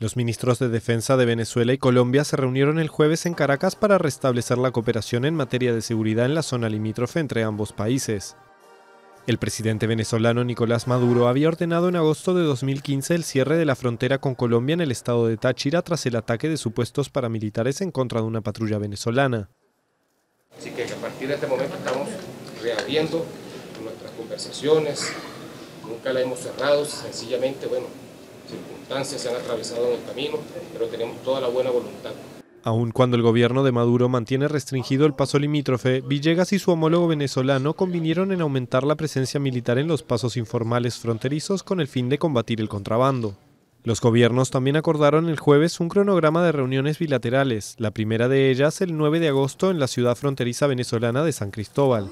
Los ministros de Defensa de Venezuela y Colombia se reunieron el jueves en Caracas para restablecer la cooperación en materia de seguridad en la zona limítrofe entre ambos países. El presidente venezolano Nicolás Maduro había ordenado en agosto de 2015 el cierre de la frontera con Colombia en el estado de Táchira tras el ataque de supuestos paramilitares en contra de una patrulla venezolana. Así que a partir de este momento estamos reabriendo nuestras conversaciones, nunca la hemos cerrado, sencillamente, bueno, circunstancias se han atravesado en el camino, pero tenemos toda la buena voluntad. Aun cuando el gobierno de Maduro mantiene restringido el paso limítrofe, Villegas y su homólogo venezolano convinieron en aumentar la presencia militar en los pasos informales fronterizos con el fin de combatir el contrabando. Los gobiernos también acordaron el jueves un cronograma de reuniones bilaterales, la primera de ellas el 9 de agosto en la ciudad fronteriza venezolana de San Cristóbal.